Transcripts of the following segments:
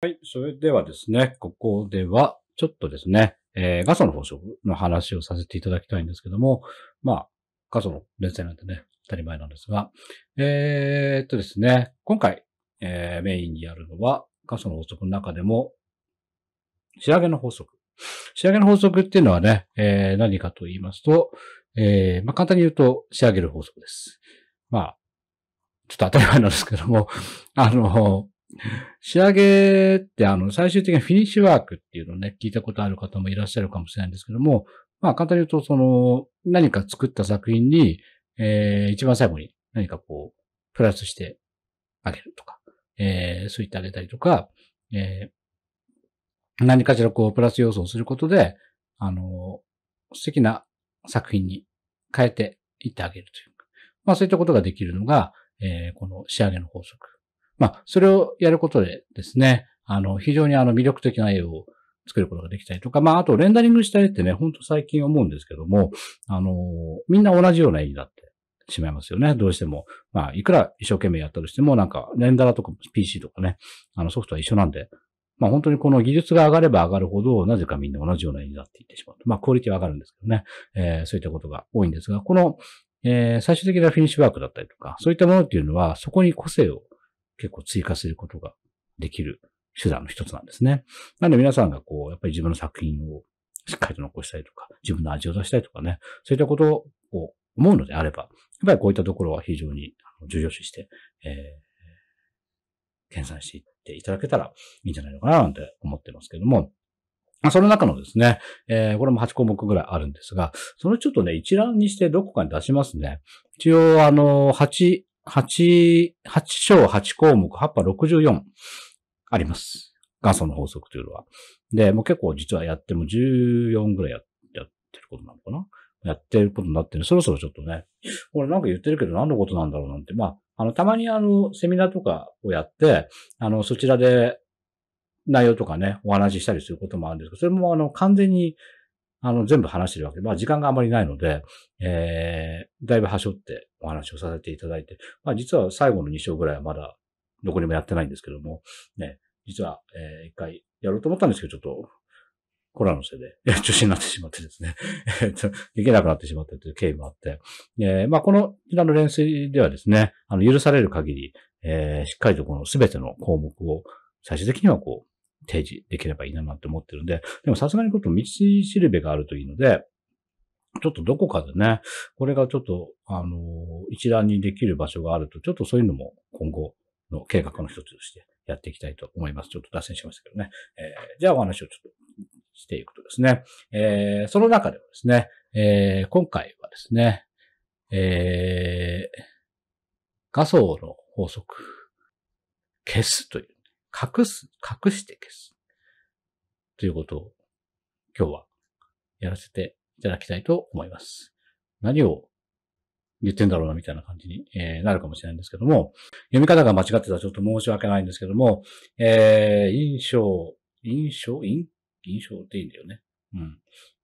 はい、それではですね、ここでは、ちょっとですね、えー、画素の保証の話をさせていただきたいんですけども、まあ、画素の連載なんてね、当たり前なんですが、えー、っとですね、今回、えー、メインにやるのは、画素の法則の中でも、仕上げの法則。仕上げの法則っていうのはね、えー、何かと言いますと、えー、まあ、簡単に言うと、仕上げる法則です。まあ、ちょっと当たり前なんですけども、あの、仕上げってあの、最終的にフィニッシュワークっていうのをね、聞いたことある方もいらっしゃるかもしれないんですけども、まあ簡単に言うと、その、何か作った作品に、えー、一番最後に何かこう、プラスしてあげるとか、えー、そういってあげたりとか、えー、何かしらこう、プラス要素をすることで、あの、素敵な作品に変えていってあげるというか、まあそういったことができるのが、えー、この仕上げの法則まあ、それをやることでですね、あの、非常にあの、魅力的な絵を作ることができたりとか、まあ、あと、レンダリングした絵ってね、ほんと最近思うんですけども、あの、みんな同じような絵になってしまいますよね。どうしても。まあ、いくら一生懸命やったとしても、なんか、レンダラとか PC とかね、あの、ソフトは一緒なんで、まあ本当にこの技術が上がれば上がるほど、なぜかみんな同じような絵になっていってしまう。まあクオリティは上がるんですけどね。えー、そういったことが多いんですが、この、えー、最終的なフィニッシュワークだったりとか、そういったものっていうのは、そこに個性を結構追加することができる手段の一つなんですね。なので皆さんがこう、やっぱり自分の作品をしっかりと残したいとか、自分の味を出したいとかね、そういったことを思うのであれば、やっぱりこういったところは非常に重要視して、えー、検算していっていただけたらいいんじゃないのかななんて思ってますけども、その中のですね、えー、これも8項目ぐらいあるんですが、そのちょっとね、一覧にしてどこかに出しますね。一応、あの、8 8、8章8項目、8波64あります。元祖の法則というのは。で、もう結構実はやっても14ぐらいやってることなのかなやってることになってる。そろそろちょっとね、俺なんか言ってるけど何のことなんだろうなんて。まあ、あの、たまにあの、セミナーとかをやって、あの、そちらで内容とかね、お話ししたりすることもあるんですけど、それもあの、完全にあの、全部話してるわけで、まあ、時間があまりないので、えー、だいぶ端折ってお話をさせていただいて、まあ、実は最後の2章ぐらいはまだ、どこにもやってないんですけども、ね、実は、えー、一回やろうと思ったんですけど、ちょっと、コラのせいで、中止になってしまってですね、えっと、できなくなってしまったという経緯もあって、えー、まあ、この、この練習ではですね、あの、許される限り、えー、しっかりとこの全ての項目を、最終的にはこう、提示できればいいななんて思ってるんで、でもさすがにちょっと道しるべがあるといいので、ちょっとどこかでね、これがちょっと、あの、一覧にできる場所があると、ちょっとそういうのも今後の計画の一つとしてやっていきたいと思います。ちょっと脱線しましたけどね。えー、じゃあお話をちょっとしていくとですね、えー、その中ではですね、えー、今回はですね、えー、画像の法則、消すという隠す、隠して消す。ということを今日はやらせていただきたいと思います。何を言ってんだろうなみたいな感じに、えー、なるかもしれないんですけども、読み方が間違ってたらちょっと申し訳ないんですけども、えー、印象、印象、印、印象っていいんだよね。うん。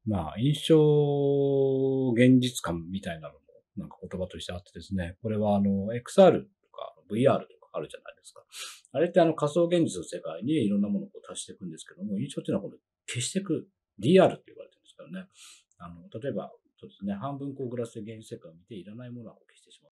まあ、印象、現実感みたいなのも、なんか言葉としてあってですね、これはあの、XR とか VR とかあるじゃないですか。あれってあの仮想現実の世界にいろんなものを足していくんですけども、印象っていうのはこれ消していく、DR って言われてるんですけどね。あの、例えば、そうですね、半分こうグラスで現実世界を見ていらないものは消してしまう。